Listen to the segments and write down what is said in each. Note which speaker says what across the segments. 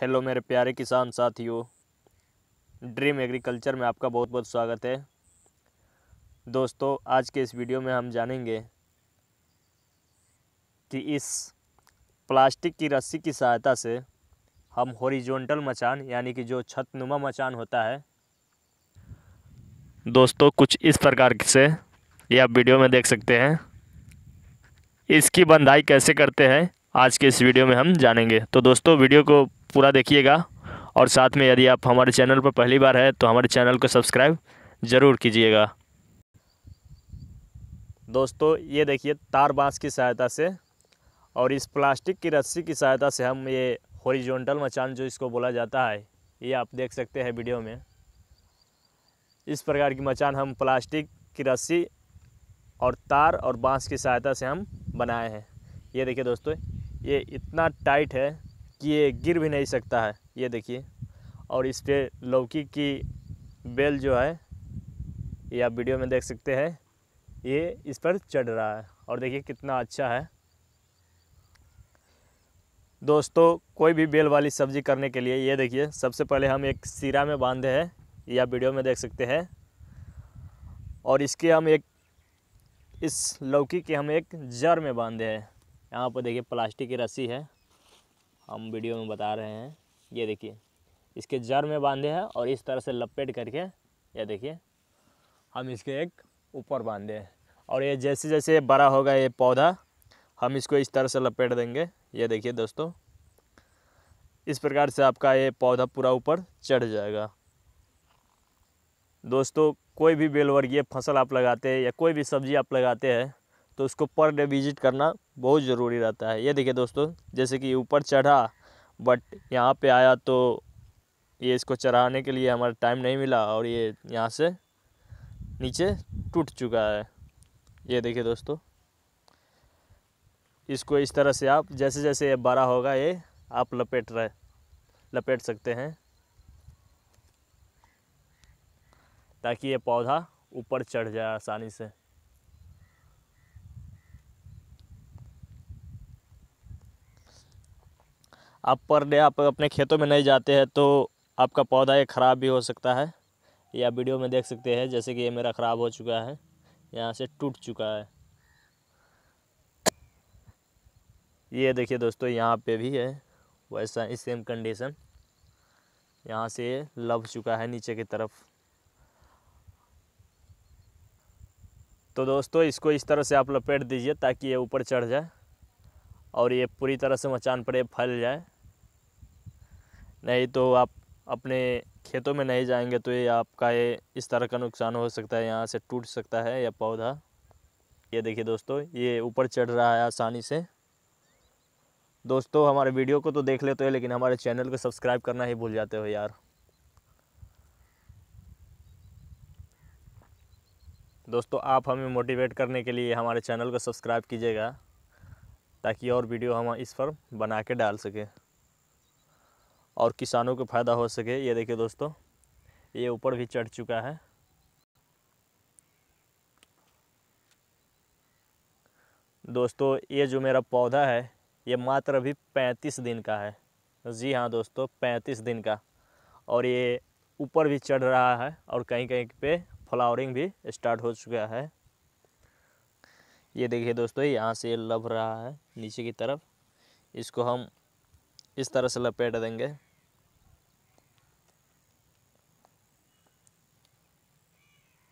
Speaker 1: hello मेरे प्यारे किसान साथियों ड्रीम एग्रीकल्चर में आपका बहुत बहुत स्वागत है दोस्तों आज के इस वीडियो में हम जानेंगे कि इस प्लास्टिक की रस्सी की सहायता से हम हॉरिजॉन्टल मचान यानी कि जो छतनुमा मचान होता है दोस्तों कुछ इस प्रकार से ये आप वीडियो में देख सकते हैं इसकी बंधाई कैसे करते हैं आज के इस वीडियो में हम जानेंगे तो दोस्तों वीडियो को पूरा देखिएगा और साथ में यदि आप हमारे चैनल पर पहली बार है तो हमारे चैनल को सब्सक्राइब ज़रूर कीजिएगा दोस्तों ये देखिए तार बांस की सहायता से और इस प्लास्टिक की रस्सी की सहायता से हम ये हॉरिजॉन्टल मचान जो इसको बोला जाता है ये आप देख सकते हैं वीडियो में इस प्रकार की मचान हम प्लास्टिक की रस्सी और तार और बांस की सहायता से हम बनाए हैं ये देखिए दोस्तों ये इतना टाइट है कि ये गिर भी नहीं सकता है ये देखिए और इस पर लौकी की बेल जो है ये आप वीडियो में देख सकते हैं ये इस पर चढ़ रहा है और देखिए कितना अच्छा है दोस्तों कोई भी बेल वाली सब्ज़ी करने के लिए ये देखिए सबसे पहले हम एक सिरा में बांधे हैं ये आप वीडियो में देख सकते हैं और इसके हम एक इस लौकी के हम एक जर में बांधे हैं यहाँ पर देखिए प्लास्टिक की रस्सी है हम वीडियो में बता रहे हैं ये देखिए इसके जर में बांधे हैं और इस तरह से लपेट करके ये देखिए हम इसके एक ऊपर बांधे हैं और ये जैसे जैसे बड़ा होगा ये पौधा हम इसको इस तरह से लपेट देंगे ये देखिए दोस्तों इस प्रकार से आपका ये पौधा पूरा ऊपर चढ़ जाएगा दोस्तों कोई भी बेलवर्गीय फसल आप लगाते हैं या कोई भी सब्ज़ी आप लगाते हैं तो उसको पर डे विजिट करना बहुत ज़रूरी रहता है ये देखिए दोस्तों जैसे कि ऊपर चढ़ा बट यहाँ पे आया तो ये इसको चढ़ाने के लिए हमारा टाइम नहीं मिला और ये यहाँ से नीचे टूट चुका है ये देखिए दोस्तों इसको इस तरह से आप जैसे जैसे ये बड़ा होगा ये आप लपेट रहे लपेट सकते हैं ताकि ये पौधा ऊपर चढ़ जाए आसानी से आप पर डे आप अपने खेतों में नहीं जाते हैं तो आपका पौधा ये ख़राब भी हो सकता है या वीडियो में देख सकते हैं जैसे कि ये मेरा ख़राब हो चुका है यहाँ से टूट चुका है ये देखिए दोस्तों यहाँ पे भी है वैसा ही सेम कंडीशन यहाँ से लभ चुका है नीचे की तरफ तो दोस्तों इसको इस तरह से आप लपेट दीजिए ताकि ये ऊपर चढ़ जाए और ये पूरी तरह से मचान पर फैल जाए नहीं तो आप अपने खेतों में नहीं जाएंगे तो ये आपका ये इस तरह का नुकसान हो सकता है यहाँ से टूट सकता है या पौधा ये देखिए दोस्तों ये ऊपर चढ़ रहा है आसानी से दोस्तों हमारे वीडियो को तो देख लेते हो लेकिन हमारे चैनल को सब्सक्राइब करना ही भूल जाते हो यार दोस्तों आप हमें मोटिवेट करने के लिए हमारे चैनल को सब्सक्राइब कीजिएगा ताकि और वीडियो हम इस पर बना के डाल सकें और किसानों को फ़ायदा हो सके ये देखिए दोस्तों ये ऊपर भी चढ़ चुका है दोस्तों ये जो मेरा पौधा है ये मात्र अभी पैंतीस दिन का है जी हाँ दोस्तों पैंतीस दिन का और ये ऊपर भी चढ़ रहा है और कहीं कहीं पे फ्लावरिंग भी स्टार्ट हो चुका है ये देखिए दोस्तों यहाँ से ये लभ रहा है नीचे की तरफ इसको हम इस तरह से लपेट देंगे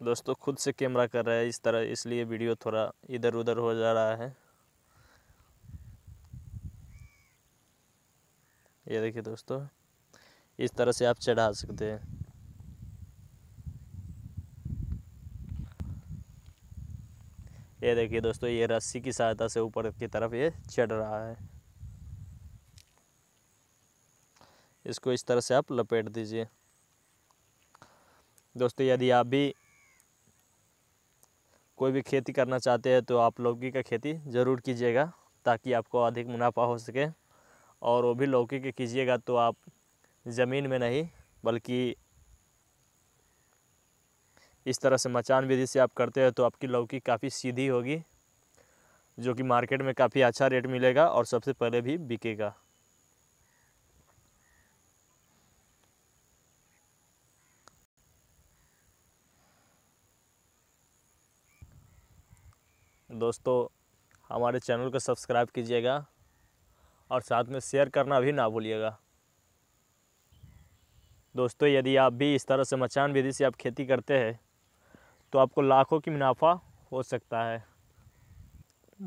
Speaker 1: दोस्तों खुद से कैमरा कर रहा है इस तरह इसलिए वीडियो थोड़ा इधर उधर हो जा रहा है ये देखिए दोस्तों इस तरह से आप चढ़ा सकते हैं ये देखिए दोस्तों ये रस्सी की सहायता से ऊपर की तरफ ये चढ़ रहा है इसको इस तरह से आप लपेट दीजिए दोस्तों यदि आप भी कोई भी खेती करना चाहते हैं तो आप लौकी का खेती ज़रूर कीजिएगा ताकि आपको अधिक मुनाफा हो सके और वो भी लौकी के कीजिएगा तो आप ज़मीन में नहीं बल्कि इस तरह से मचान विधि से आप करते हैं तो आपकी लौकी काफ़ी सीधी होगी जो कि मार्केट में काफ़ी अच्छा रेट मिलेगा और सबसे पहले भी बिकेगा दोस्तों हमारे चैनल को सब्सक्राइब कीजिएगा और साथ में शेयर करना भी ना भूलिएगा दोस्तों यदि आप भी इस तरह से मचान विधि से आप खेती करते हैं तो आपको लाखों की मुनाफा हो सकता है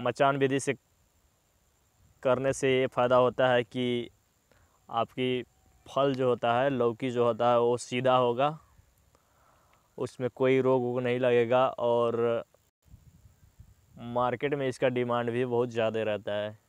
Speaker 1: मचान विधि से करने से ये फ़ायदा होता है कि आपकी फल जो होता है लौकी जो होता है वो सीधा होगा उसमें कोई रोग वोग नहीं लगेगा और मार्केट में इसका डिमांड भी बहुत ज़्यादा रहता है